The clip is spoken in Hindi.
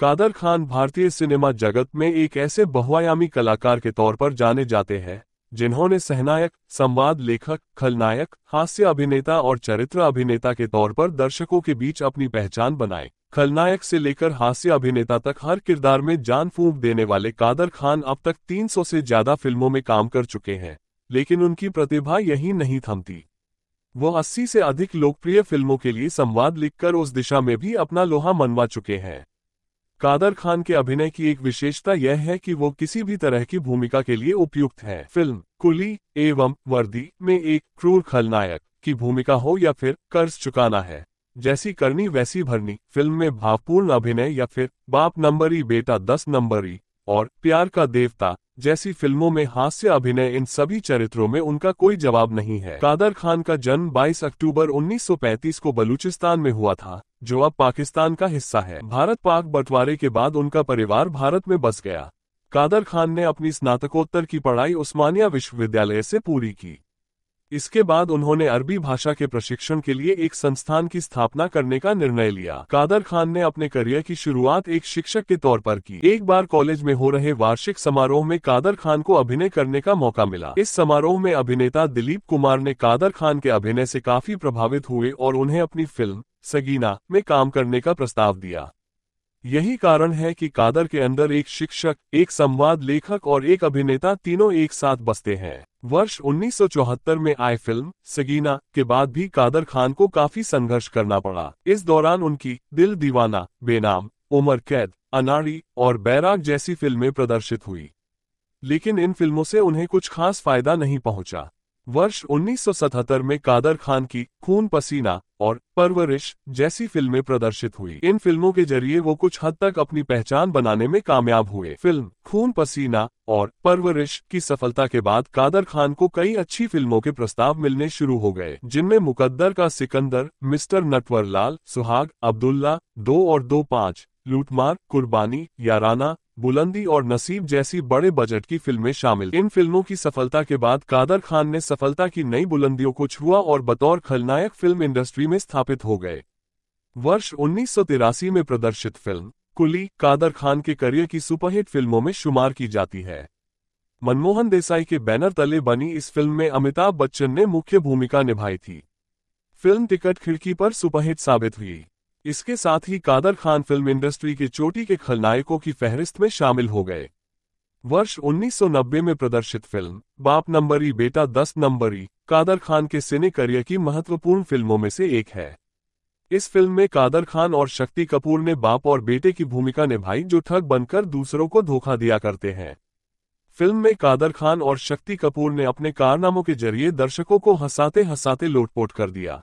कादर खान भारतीय सिनेमा जगत में एक ऐसे बहुआयामी कलाकार के तौर पर जाने जाते हैं जिन्होंने सहनायक संवाद लेखक खलनायक हास्य अभिनेता और चरित्र अभिनेता के तौर पर दर्शकों के बीच अपनी पहचान बनाई खलनायक से लेकर हास्य अभिनेता तक हर किरदार में जान फूंक देने वाले कादर खान अब तक 300 से ज्यादा फिल्मों में काम कर चुके हैं लेकिन उनकी प्रतिभा यही नहीं थमती वो 80 से अधिक लोकप्रिय फिल्मों के लिए संवाद लिखकर उस दिशा में भी अपना लोहा मनवा चुके हैं कादर खान के अभिनय की एक विशेषता यह है कि वो किसी भी तरह की भूमिका के लिए उपयुक्त हैं। फिल्म कुली एवं वर्दी में एक क्रूर खलनायक की भूमिका हो या फिर कर्ज चुकाना है जैसी करनी वैसी भरनी फिल्म में भावपूर्ण अभिनय या फिर बाप नंबरी बेटा दस नंबरी और प्यार का देवता जैसी फिल्मों में हास्य अभिनय इन सभी चरित्रों में उनका कोई जवाब नहीं है कादर खान का जन्म 22 अक्टूबर 1935 को बलूचिस्तान में हुआ था जो अब पाकिस्तान का हिस्सा है भारत पाक बंटवारे के बाद उनका परिवार भारत में बस गया कादर खान ने अपनी स्नातकोत्तर की पढ़ाई उस्मानिया विश्वविद्यालय से पूरी की इसके बाद उन्होंने अरबी भाषा के प्रशिक्षण के लिए एक संस्थान की स्थापना करने का निर्णय लिया कादर खान ने अपने करियर की शुरुआत एक शिक्षक के तौर पर की एक बार कॉलेज में हो रहे वार्षिक समारोह में कादर खान को अभिनय करने का मौका मिला इस समारोह में अभिनेता दिलीप कुमार ने कादर खान के अभिनय ऐसी काफी प्रभावित हुए और उन्हें अपनी फिल्म सगीना में काम करने का प्रस्ताव दिया यही कारण है कि कादर के अंदर एक शिक्षक एक संवाद लेखक और एक अभिनेता तीनों एक साथ बसते हैं वर्ष 1974 में आई फिल्म सगीना के बाद भी कादर खान को काफी संघर्ष करना पड़ा इस दौरान उनकी दिल दीवाना बेनाम उमर कैद अनाड़ी और बैराग जैसी फिल्में प्रदर्शित हुई लेकिन इन फिल्मों से उन्हें कुछ खास फायदा नहीं पहुंचा वर्ष 1977 में कादर खान की खून पसीना और परवरिश जैसी फिल्में प्रदर्शित हुई इन फिल्मों के जरिए वो कुछ हद तक अपनी पहचान बनाने में कामयाब हुए फिल्म खून पसीना और परवरिश की सफलता के बाद कादर खान को कई अच्छी फिल्मों के प्रस्ताव मिलने शुरू हो गए जिनमें मुकद्दर का सिकंदर मिस्टर नटवर लाल सुहाग अब्दुल्ला दो और दो पाँच लूटमार कुर्बानी याराना बुलंदी और नसीब जैसी बड़े बजट की फिल्में शामिल इन फिल्मों की सफलता के बाद कादर खान ने सफलता की नई बुलंदियों को छुआ और बतौर खलनायक फिल्म इंडस्ट्री में स्थापित हो गए वर्ष उन्नीस में प्रदर्शित फिल्म कुली कादर खान के करियर की सुपरहिट फिल्मों में शुमार की जाती है मनमोहन देसाई के बैनर तले बनी इस फिल्म में अमिताभ बच्चन ने मुख्य भूमिका निभाई थी फिल्म टिकट खिड़की पर सुपरहिट साबित हुई इसके साथ ही कादर खान फिल्म इंडस्ट्री के चोटी के खलनायकों की फहरिस्त में शामिल हो गए वर्ष 1990 में प्रदर्शित फिल्म बाप नंबरी बेटा दस नंबरी कादर खान के सिने करियर की महत्वपूर्ण फिल्मों में से एक है इस फिल्म में कादर खान और शक्ति कपूर ने बाप और बेटे की भूमिका निभाई जो ठग बनकर दूसरों को धोखा दिया करते हैं फिल्म में कादर खान और शक्ति कपूर ने अपने कारनामों के जरिए दर्शकों को हंसाते हंसाते लोटपोट कर दिया